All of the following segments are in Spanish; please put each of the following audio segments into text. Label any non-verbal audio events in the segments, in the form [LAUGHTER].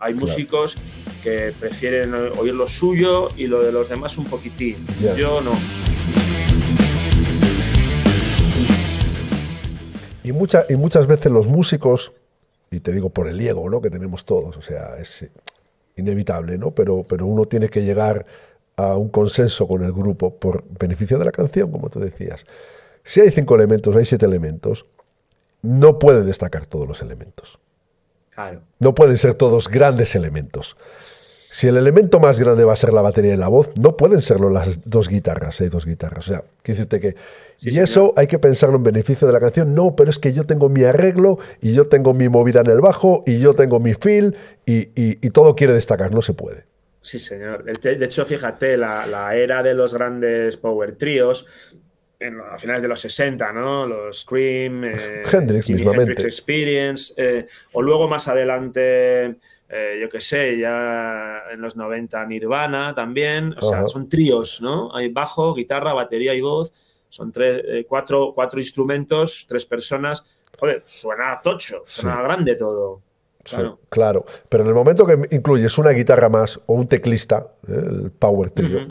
Hay músicos que prefieren oír lo suyo y lo de los demás un poquitín. Yo no. Y, y muchas veces los músicos, y te digo por el ego ¿no? que tenemos todos, o sea, es eh, inevitable, ¿no? pero, pero uno tiene que llegar a un consenso con el grupo por beneficio de la canción, como tú decías. Si hay cinco elementos, hay siete elementos, no pueden destacar todos los elementos. No pueden ser todos grandes elementos. Si el elemento más grande va a ser la batería y la voz, no pueden serlo las dos guitarras, ¿eh? dos guitarras. O sea, que. y eso hay que pensarlo en beneficio de la canción. No, pero es que yo tengo mi arreglo y yo tengo mi movida en el bajo y yo tengo mi feel y, todo quiere destacar. No se puede. Sí, señor. De hecho, fíjate, la, la era de los grandes power tríos a finales de los 60, ¿no? Los Scream, eh, [LAUGHS] Hendrix, Hendrix, Experience, eh, o luego más adelante, eh, yo qué sé, ya en los 90 Nirvana también, o sea, son tríos, ¿no? Hay bajo, guitarra, batería y voz, son tres, cuatro, instrumentos, tres personas, joder, suena tocho, suena grande todo. Claro. pero en el momento que incluyes una guitarra más o un teclista, el power trio,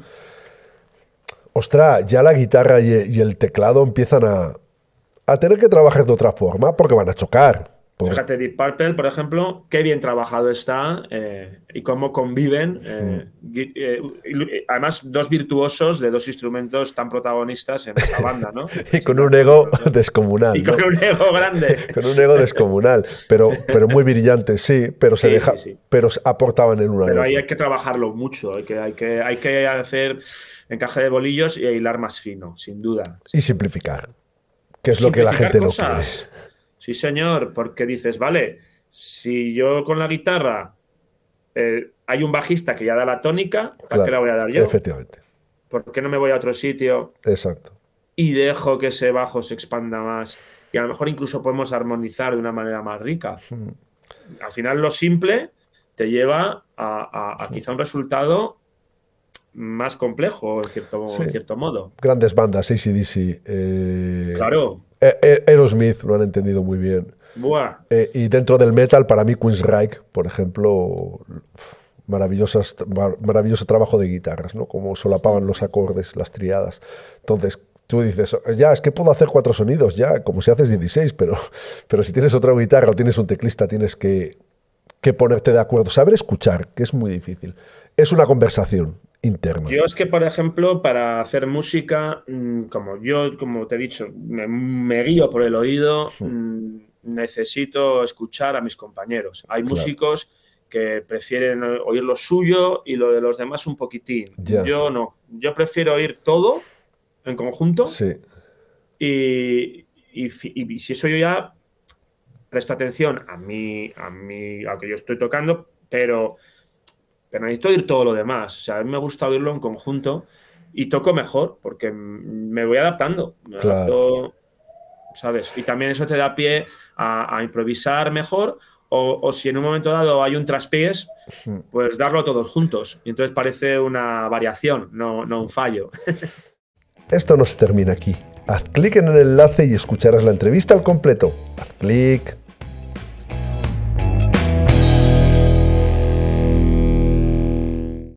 ostras, ya la guitarra y, el teclado empiezan a, a tener que trabajar de otra forma porque van a chocar. Fíjate, Deep Purple, por ejemplo, qué bien trabajado está eh, y cómo conviven. Eh, eh, además, dos virtuosos de dos instrumentos tan protagonistas en esta banda, ¿no? [LAUGHS] y con un ego descomunal. Y con un ego grande. [LAUGHS] con un ego descomunal, pero, pero muy brillante, sí, pero se deja, pero aportaban en una. Pero ahí hay que trabajarlo mucho, hay que, hay que, hay que hacer encaje de bolillos y hilar más fino, sin duda. Y simplificar, que es lo que la gente cosas. no quiere. Sí, señor, porque dices, vale, si yo con la guitarra eh, hay un bajista que ya da la tónica, ¿para qué la voy a dar yo? Efectivamente. ¿Por qué no me voy a otro sitio? Exacto. Y dejo que ese bajo se expanda más. Y a lo mejor incluso podemos armonizar de una manera más rica. Hmm. Al final, lo simple te lleva a, hmm. quizá un resultado más complejo, en cierto, cierto modo. Grandes bandas, ACDC. Eh, claro. Eh, eh, Smith, lo han entendido muy bien. Buah. Eh, y dentro del metal, para mí, Queensryche, por ejemplo, maravilloso trabajo de guitarras, ¿no? Como solapaban los acordes, las triadas. Entonces, tú dices, ya, es que puedo hacer cuatro sonidos, ya, como si haces 16, pero, pero si tienes otra guitarra o tienes un teclista, tienes que, que ponerte de acuerdo. Saber escuchar, que es muy difícil. Es una conversación, yo es que, por ejemplo, para hacer música, mm, como yo, como te he dicho, me, guío por el oído, mm, necesito escuchar a mis compañeros. Hay músicos que prefieren oír lo suyo y lo de los demás un poquitín. Yo no. Yo prefiero oír todo en conjunto. Sí. Y, si eso yo ya presto atención a mí, a mí, a lo que yo estoy tocando, pero pero necesito oír todo lo demás. O sea, a mí me gusta oírlo en conjunto y toco mejor porque me voy adaptando. Me claro. ¿sabes? Y también eso te da pie a, improvisar mejor o, si en un momento dado hay un traspiés, pues darlo a todos juntos. Y entonces parece una variación, no, no un fallo. [LAUGHS] Esto no se termina aquí. Haz clic en el enlace y escucharás la entrevista al completo. Haz clic.